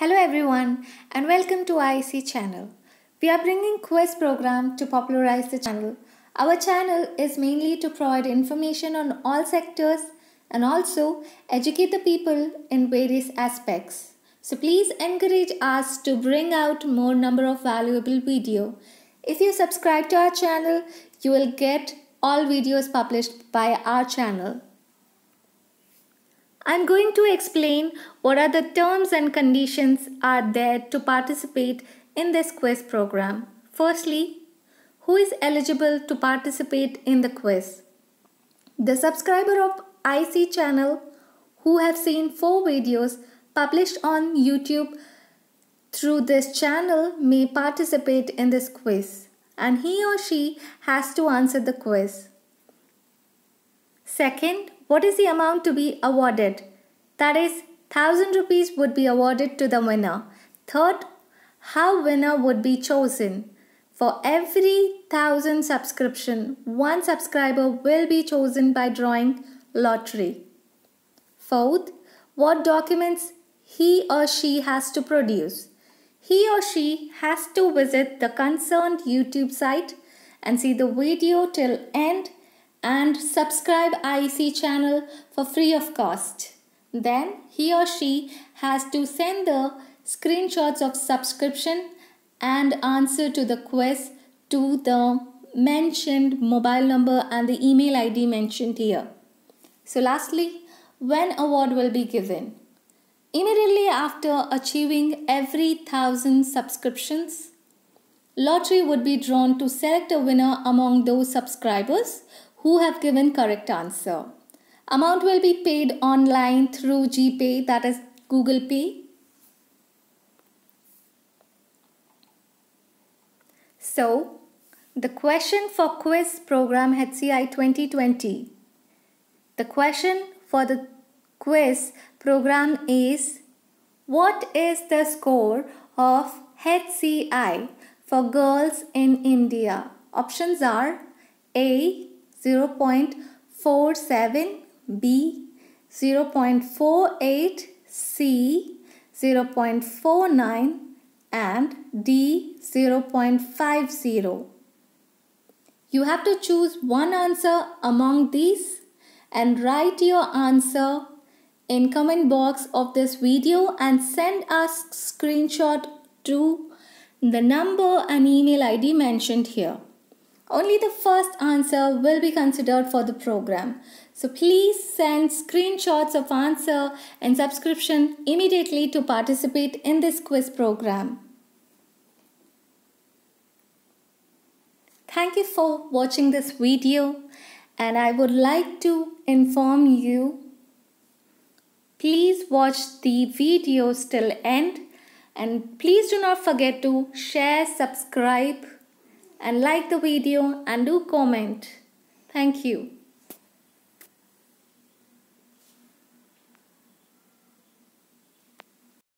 Hello everyone and welcome to IEC channel. We are bringing quiz program to popularize the channel. Our channel is mainly to provide information on all sectors and also educate the people in various aspects. So please encourage us to bring out more number of valuable video. If you subscribe to our channel, you will get all videos published by our channel. I'm going to explain what are the terms and conditions are there to participate in this quiz program. Firstly, who is eligible to participate in the quiz? The subscriber of IC channel who have seen four videos published on YouTube through this channel may participate in this quiz and he or she has to answer the quiz. Second, what is the amount to be awarded? That is, 1000 rupees would be awarded to the winner. Third, how winner would be chosen. For every 1000 subscription, one subscriber will be chosen by drawing lottery. Fourth, what documents he or she has to produce. He or she has to visit the concerned YouTube site and see the video till end and subscribe IEC channel for free of cost. Then he or she has to send the screenshots of subscription and answer to the quiz to the mentioned mobile number and the email ID mentioned here. So lastly, when award will be given? Immediately after achieving every thousand subscriptions, lottery would be drawn to select a winner among those subscribers who have given correct answer. Amount will be paid online through GPay that is Google Pay. So, the question for quiz program HCI 2020. The question for the quiz program is what is the score of HCI for girls in India? Options are A 0.47 B, 0.48 C, 0.49 and D 0.50. You have to choose one answer among these and write your answer in comment box of this video and send us screenshot to the number and email ID mentioned here. Only the first answer will be considered for the program. So please send screenshots of answer and subscription immediately to participate in this quiz program. Thank you for watching this video and I would like to inform you please watch the videos till end and please do not forget to share, subscribe and like the video and do comment. Thank you.